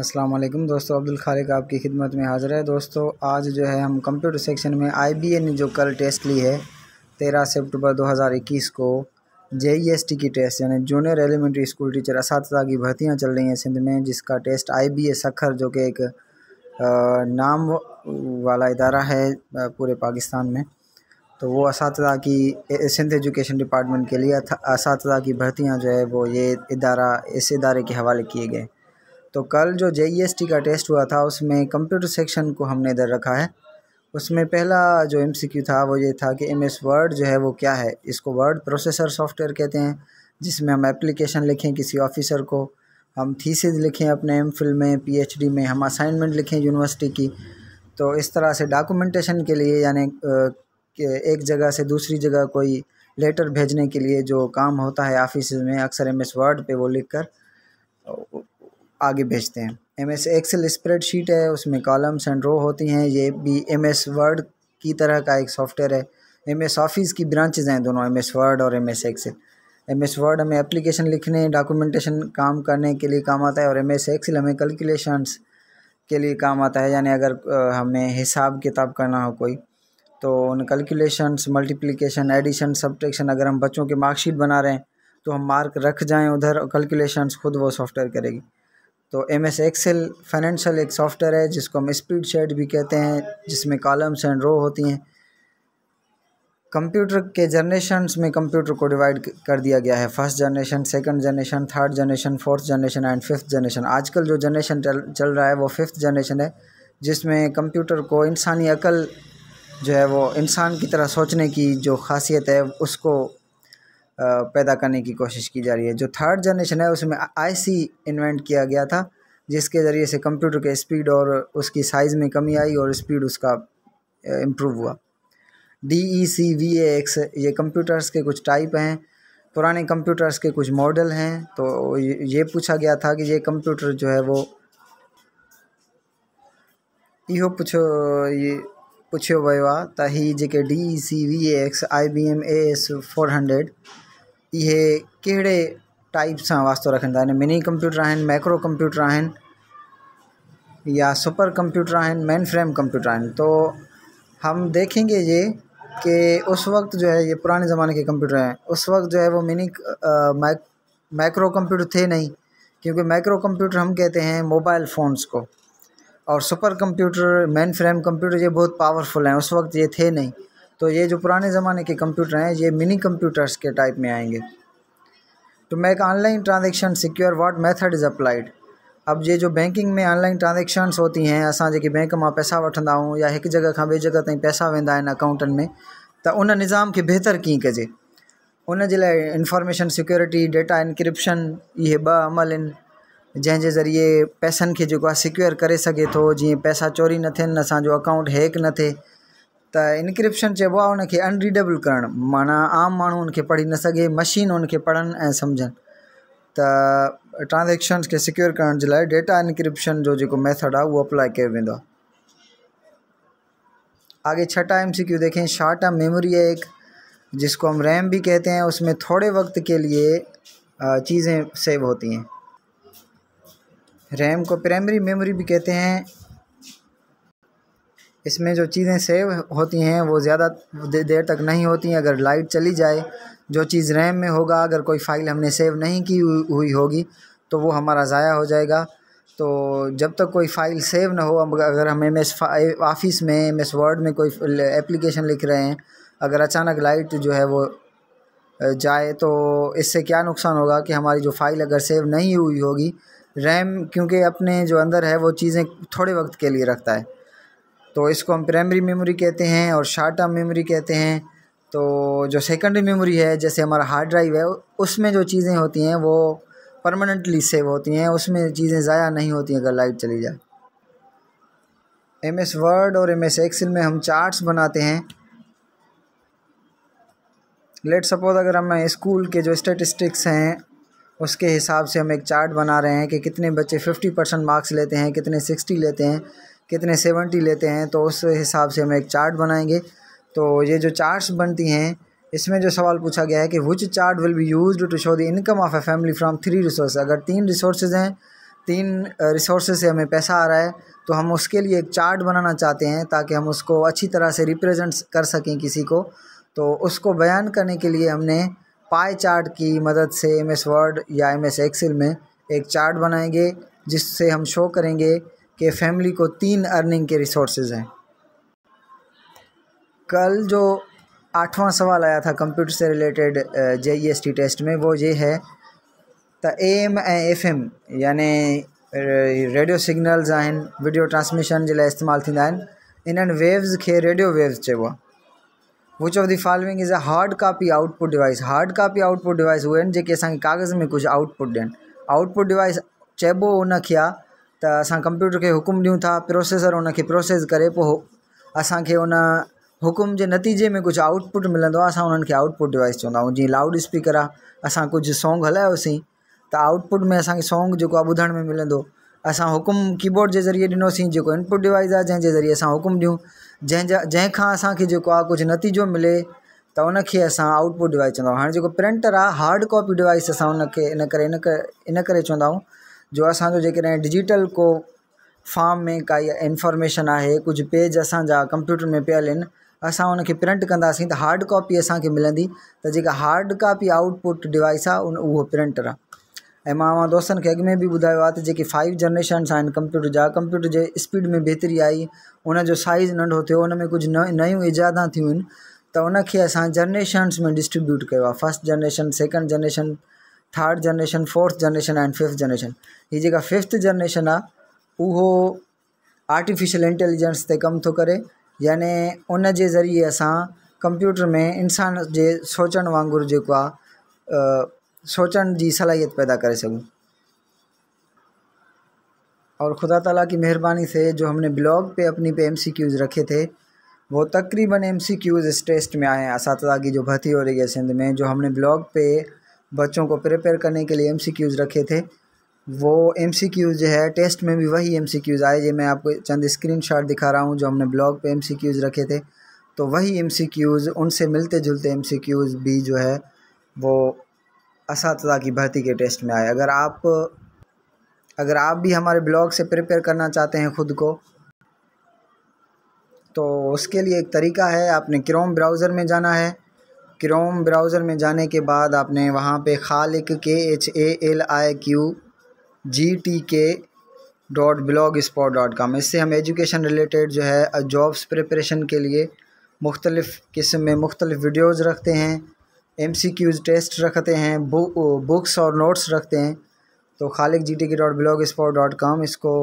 असलम दोस्तों अब्दुल खालिक आपकी खिदमत में हाज़िर है दोस्तों आज जो है हम कंप्यूटर सेक्शन में आई ने जो कल टेस्ट ली है तेरह सितंबर 2021 को जे e की टेस्ट यानी जूनियर एलिमेंट्री स्कूल टीचर इस की भर्तियाँ चल रही हैं सिंध में जिसका test I B A Sukkur जो कि एक नाम वाला इदारा है पूरे पाकिस्तान में तो वो इस की सिंध एजुकेशन डिपार्टमेंट के लिए इस की भर्तियाँ जो है वो ये इदारा इस इदारे के हवाले किए गए तो कल जो जे e का टेस्ट हुआ था उसमें कंप्यूटर सेक्शन को हमने इधर रखा है उसमें पहला जो एम था वो ये था कि एम वर्ड जो है वो क्या है इसको वर्ड प्रोसेसर सॉफ्टवेयर कहते हैं जिसमें हम एप्लीकेशन लिखें किसी ऑफिसर को हम थीसिस लिखें अपने एम में पी में हम असाइनमेंट लिखें यूनिवर्सिटी की तो इस तरह से डॉक्यूमेंटेशन के लिए यानी एक जगह से दूसरी जगह कोई लेटर भेजने के लिए जो काम होता है ऑफिस में अक्सर एम एस वर्ड पर वो लिख कर आगे भेजते हैं एम एस स्प्रेड स्प्रेडशीट है उसमें कॉलम्स एंड रो होती हैं ये भी एम एस वर्ड की तरह का एक सॉफ्टवेयर है एम एस ऑफिस की ब्रांचेज हैं दोनों एम एस वर्ड और M S Excel M S Word हमें एप्लीकेशन लिखने डॉक्यूमेंटेशन काम करने के लिए काम आता है और एम एस एक्सल हमें कैलकुलेशंस के लिए काम आता है यानी अगर हमें हिसाब किताब करना हो कोई तो उन कैलकुलेशंस मल्टीप्लिकेशन एडिशन सब्ट्रैक्शन अगर हम बच्चों के मार्कशीट बना रहे हैं तो हम मार्क रख जाएं उधर कैलकुलेशंस खुद वो सॉफ्टवेयर करेगी तो एम एस एक्सेल फाइनेंशियल एक सॉफ्टवेयर है जिसको हम स्प्रीड शेड भी कहते हैं जिसमें कॉलम्स एंड रो होती हैं कंप्यूटर के जनरेशन्स में कंप्यूटर को डिवाइड कर दिया गया है first generation second generation third generation fourth generation and fifth generation आजकल जो जनरेशन चल रहा है वो फिफ्थ जनरेशन है जिसमें कंप्यूटर को इंसानी अकल जो है वो इंसान की तरह सोचने की जो खासियत है उसको पैदा करने की कोशिश की जा रही है जो थर्ड जनरेशन है उसमें आईसी इन्वेंट किया गया था जिसके ज़रिए से कंप्यूटर के स्पीड और उसकी साइज़ में कमी आई और स्पीड उसका इम्प्रूव हुआ D E C V X ये कंप्यूटर्स के कुछ टाइप हैं पुराने कंप्यूटर्स के कुछ मॉडल हैं तो ये पूछा गया था कि ये कंप्यूटर जो है वो इो पुछो ये पुछो वो आहे ही जी D C V X I B M A S four hundred ये कड़े टाइप से वास्तव रखा मिनी कंप्यूटर हैं मैक्रो कंप्यूटर हैं या सुपर कंप्यूटर हैं मेन फ्रेम कंप्यूटर तो हम देखेंगे ये कि उस वक्त जो है ये पुराने ज़माने के कंप्यूटर हैं उस वक्त जो है वो मिनी मैक मैक्रो कंप्यूटर थे नहीं क्योंकि मैक्रो कंप्यूटर हम कहते हैं मोबाइल फ़ोन्स को और super computer mainframe computer ये बहुत पावरफुल हैं उस वक्त ये थे नहीं तो ये जो पुराने ज़माने के कंप्यूटर हैं ये मिनी कंप्यूटर्स के टाइप में आएंगे to make online transaction secure what method is applied अब ये जो बैंकिंग में ऑनलाइन ट्रांजेक्शन्स होती हैं असा जी बैंक में पैसा वा या एक जगह का बे जगह ताईं पैसा वेंदा अकाउंटन में तो उन निज़ाम के बेहतर कीअं कज उन इंफॉर्मेशन सिक्योरिटी डेटा इनक्रिप्शन ये ब अमल जैसे जंहिंजे ज़रिए पैसन के सिक्योर करे सके तो जी पैसा चोरी न थे असो अकाउंट हैक न थे त इनक्रिप्शन चइबो आहे उनखे अनरीडेबल करणु माना आम माण्हू उनखे पढ़ी न सघे मशीन उनखे पढ़नि ऐं सम्झनि त ट्रांज़ेक्शन्स खे सिक्योर करण जे लाइ डेटा इनक्रिप्शन जो जेको मैथड आहे उहो अप्लाई कयो वेंदो आहे आगे छठा एम सी क्यों देखें शार्ट टर्म मेमोरी है एक जिसको हम रैम भी कहते हैं उसमें थोड़े वक्त के लिए चीज़ें सेव होती हैं रैम को प्राइमरी मेमोरी भी कहते हैं इसमें जो चीज़ें सेव होती हैं वो ज़्यादा देर तक नहीं होती हैं अगर लाइट चली जाए जो चीज़ रैम में होगा अगर कोई फ़ाइल हमने सेव नहीं की हुई होगी तो वो हमारा ज़ाया हो जाएगा तो जब तक कोई फ़ाइल सेव ना हो अगर हम एम एस ऑफिस में एम एस वर्ड में कोई एप्लीकेशन लिख रहे हैं अगर अचानक लाइट जो है वो जाए तो इससे क्या नुकसान होगा कि हमारी जो फ़ाइल अगर सेव नहीं हुई होगी रैम क्योंकि अपने जो अंदर है वो चीज़ें थोड़े वक्त के लिए रखता है तो इसको हम प्राइमरी मेमोरी कहते हैं और शार्ट टर्म मेमोरी कहते हैं तो जो सेकेंडरी मेमोरी है जैसे हमारा हार्ड ड्राइव है उसमें जो चीज़ें होती हैं वो परमानेंटली सेव होती हैं उसमें चीज़ें ज़ाया नहीं होती अगर लाइट चली जाए एम एस वर्ड और एम एस एक्सल में हम चार्ट्स बनाते हैं लेट सपोज अगर हमें स्कूल के जो स्टेटिस्टिक्स हैं उसके हिसाब से हम एक चार्ट बना रहे हैं कि कितने बच्चे फिफ्टी परसेंट मार्क्स लेते हैं कितने सिक्सटी लेते हैं कितने सेवेंटी लेते हैं तो उस हिसाब से हम एक चार्ट बनाएंगे तो ये जो चार्ट्स बनती हैं इसमें जो सवाल पूछा गया है कि which chart will be use to show the income of a family from three resource अगर तीन रिसोर्सेज हैं तीन रिसोर्स से हमें पैसा आ रहा है तो हम उसके लिए एक चार्ट बनाना चाहते हैं ताकि हम उसको अच्छी तरह से रिप्रेजेंट कर सकें किसी को तो उसको बयान करने के लिए हमने पाई चार्ट की मदद से एम एस वर्ड या एम एस एक्सेल में एक चार्ट बनाएंगे जिससे हम शो करेंगे कि फैमिली को तीन अर्निंग के रिसोर्सेज हैं कल जो आठवां सवाल आया था कंप्यूटर से रिलेटेड जे e टेस्ट में वो ये है A M and F M यानि रेडियो सिग्नल्स आहिनि वीडियो ट्रांसमिशन जे लाइ इस्तेमालु थींदा आहिनि इन्हनि वेव्स खे रेडियो वेव्स चइबो आहे which of the following is a hard copy output device hard copy output device उहे आहिनि जेके असांखे कागज़ में कुझु आउटपुट ॾियनि आउटपुट डिवाइस चइबो उनखे आहे तो अस कंप्यूटर के हुकुम दूँ था प्रोसेसर उनखे प्रोसेस करे पोइ उन हुकुम के नतीजे में कुछ आउटपुट मिलंदो अस आउटपुट डिवाइस चवंदा जी लाउड स्पीकर अस कुछ सॉन्ग हलायोसीं तो आउटपुट में असंग सॉन्ग जो आहे में मिल अस हुकुम कीबोर्ड के ज़रिए ॾिनोसीं जो इनपुट डिवाइस आ जैसे ज़रिए अस हुकुम दूँ जंहिंजा जंहिंखां कुछ नतीजो मिले तो उनके अस आउटपुट डिवाइस चवंदा हाँ जो प्रिंटर आ हार्ड कॉपी डिवाइस अस इन इन करे जो असो जे डिजिटल को फॉर्म में कई इंफॉर्मेशन है कुछ पेज असा कंप्यूटर में पियल अस प्रिंट कंदासीं तो हार्ड कॉपी अस मिली तो जी हार्ड कॉपी आउटपुट डिवाइस आ उन उहो प्रिंटर आहे ऐं मां दोस्तनि में भी बुधा तो जी फाइव जनरेशन कंप्यूटर जहाँ कंप्यूटर के स्पीड में बेहतरी आई उन साइज़ नंढो थियो उनमें कुछ नयू न थी तो थियूं आहिनि जनरेशन्स में डिस्ट्रीब्यूट किया first generation second generation third generation fourth generation and fifth generation ये जगह फिफ्थ जनरेशन आ उहो आर्टिफिशियल इंटेलिजेंस से कम तो करे यानि उन ज़रिए अस कंप्यूटर में इंसान के सोच वांगुरु जो आहे सोचण सलाहियत पैदा कर सकूँ और खुदा ताला की मेहरबानी से जो हमने ब्लॉग पे अपनी पे एम सी क्यूज़ रखे थे वो तकरीबन एम सी क्यूज़ इस टेस्ट में आए हैं इस की जो भर्ती हो रही है सिंध में जो हमने ब्लॉग पे बच्चों को प्रिपेयर करने के लिए एम रखे थे वो एम है टेस्ट में भी वही एम आए ये मैं आपको चंद स्क्रीन दिखा रहा हूँ जो हमने ब्लॉग पे एम रखे थे तो वही एम उनसे मिलते जुलते एम भी जो है वो इस की भर्ती के टेस्ट में आए अगर आप अगर आप भी हमारे ब्लॉग से प्रिपेयर करना चाहते हैं ख़ुद को तो उसके लिए एक तरीका है आपने क्रोम ब्राउज़र में जाना है क्रोम ब्राउज़र में जाने के बाद आपने वहाँ पे Khaliq K H A L I Q G T K dot blogspot dot com इससे हम एजुकेशन रिलेटेड जो है जॉब्स प्रिपरेशन के लिए मुख्तलिफ़ किस्म में मुख्तलिफ़ वीडियोज़ रखते हैं एम सी क्यूज़ टेस्ट रखते हैं बु, बुक्स और नोट्स रखते हैं तो Khaliq G T K dot blogspot dot com इसको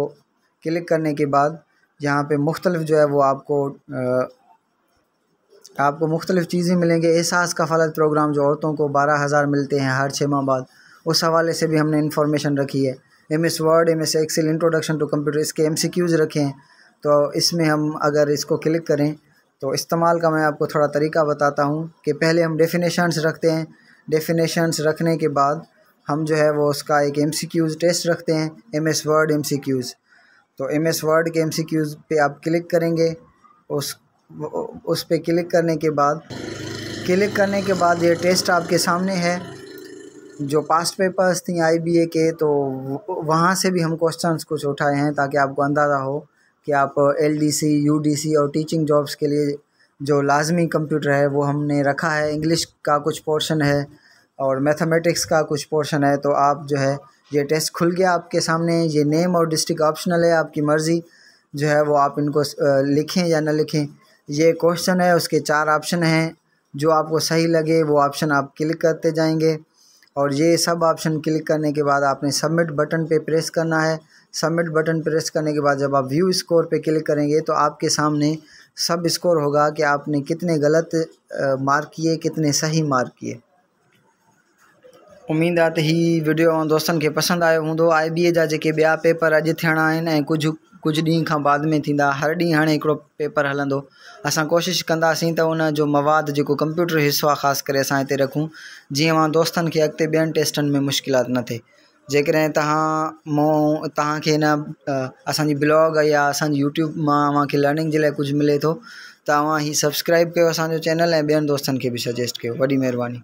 क्लिक करने के बाद यहाँ पे मुख्तलिफ़ जो है वो आपको आ, आपको मुख्तलिफ़ चीज़ें मिलेंगे एहसास का फलत प्रोग्राम जो औरतों को बारह हज़ार मिलते हैं हर छः माह बाद उस हवाले से भी हमने इन्फॉर्मेशन रखी है M S Word M S Excel introduction to computer इसके एम सी क्यूज़ रखे हैं तो इसमें हम अगर इसको क्लिक करें तो इस्तेमाल का मैं आपको थोड़ा तरीका बताता हूँ कि पहले हम डेफिनेशनस रखते हैं डेफिनेशनस रखने के बाद हम जो है वो उसका एक एम सी क्यूज़ टेस्ट रखते हैं M S Word M C Qs तो एम एस वर्ड के एम सी क्यूज़ पर आप क्लिक करेंगे उस उस पर क्लिक करने के बाद क्लिक करने के बाद ये टेस्ट आपके सामने है जो पास्ट पेपर्स थी आईबीए के तो वहाँ से भी हम क्वेश्चंस कुछ उठाए हैं ताकि आपको अंदाज़ा हो कि आप एलडीसी यूडीसी और टीचिंग जॉब्स के लिए जो लाजमी कंप्यूटर है वो हमने रखा है इंग्लिश का कुछ पोर्शन है और मैथमेटिक्स का कुछ पोर्शन है तो आप जो है ये टेस्ट खुल गया आपके सामने ये नेम और डिस्ट्रिक्ट ऑप्शनल है आपकी मर्ज़ी जो है वो आप इनको लिखें या ना लिखें ये क्वेश्चन है उसके चार ऑप्शन हैं जो आपको सही लगे वो ऑप्शन आप क्लिक करते जाएंगे और ये सब ऑप्शन क्लिक करने के बाद आपने सबमिट बटन पे प्रेस करना है सबमिट बटन प्रेस करने के बाद जब आप व्यू स्कोर पे क्लिक करेंगे तो आपके सामने सब स्कोर होगा कि आपने कितने गलत मार्क किए कितने सही मार्क किए उम्मीद आहे त वीडियो ऐं दोस्तनि खे पसंदि आयो हों आई बी ए जा जेके ॿिया पेपर अज थे कुछ कुछ कुझु बाद में थी हर ॾींहुं हाँ एक पेपर हलंदो अस कोशिश कंदासीं तो उन मवाद जो कंप्यूटर हिसो आहे ख़ासि करे असां हिते रखूं दोस्त के अगत खे टेस्ट में मुश्किल न थे जेकॾहिं तव्हां अस ब्लॉग या अस यूट्यूब में लर्निंग के लिए कुछ मिले तो तब हीउ सब्सक्राइब कर असो चैनल ए ॿियनि दोस्त के भी सजेस्ट कर वही मेहरबानी